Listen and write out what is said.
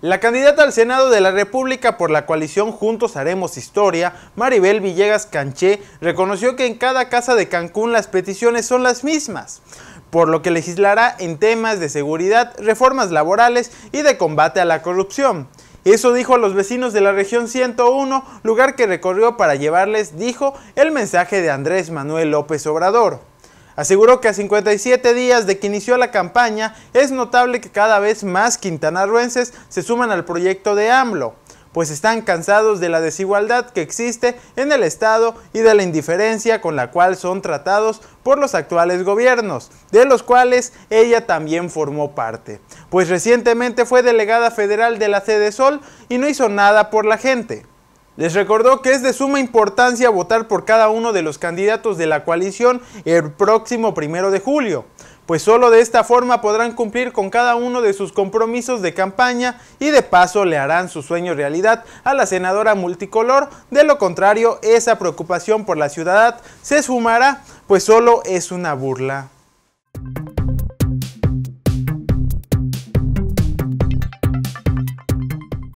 La candidata al Senado de la República por la coalición Juntos Haremos Historia, Maribel Villegas Canché, reconoció que en cada casa de Cancún las peticiones son las mismas, por lo que legislará en temas de seguridad, reformas laborales y de combate a la corrupción. Eso dijo a los vecinos de la región 101, lugar que recorrió para llevarles, dijo, el mensaje de Andrés Manuel López Obrador. Aseguró que a 57 días de que inició la campaña, es notable que cada vez más quintanarruenses se suman al proyecto de AMLO, pues están cansados de la desigualdad que existe en el Estado y de la indiferencia con la cual son tratados por los actuales gobiernos, de los cuales ella también formó parte, pues recientemente fue delegada federal de la Sede Sol y no hizo nada por la gente. Les recordó que es de suma importancia votar por cada uno de los candidatos de la coalición el próximo primero de julio, pues solo de esta forma podrán cumplir con cada uno de sus compromisos de campaña y de paso le harán su sueño realidad a la senadora multicolor, de lo contrario esa preocupación por la ciudad se sumará, pues solo es una burla.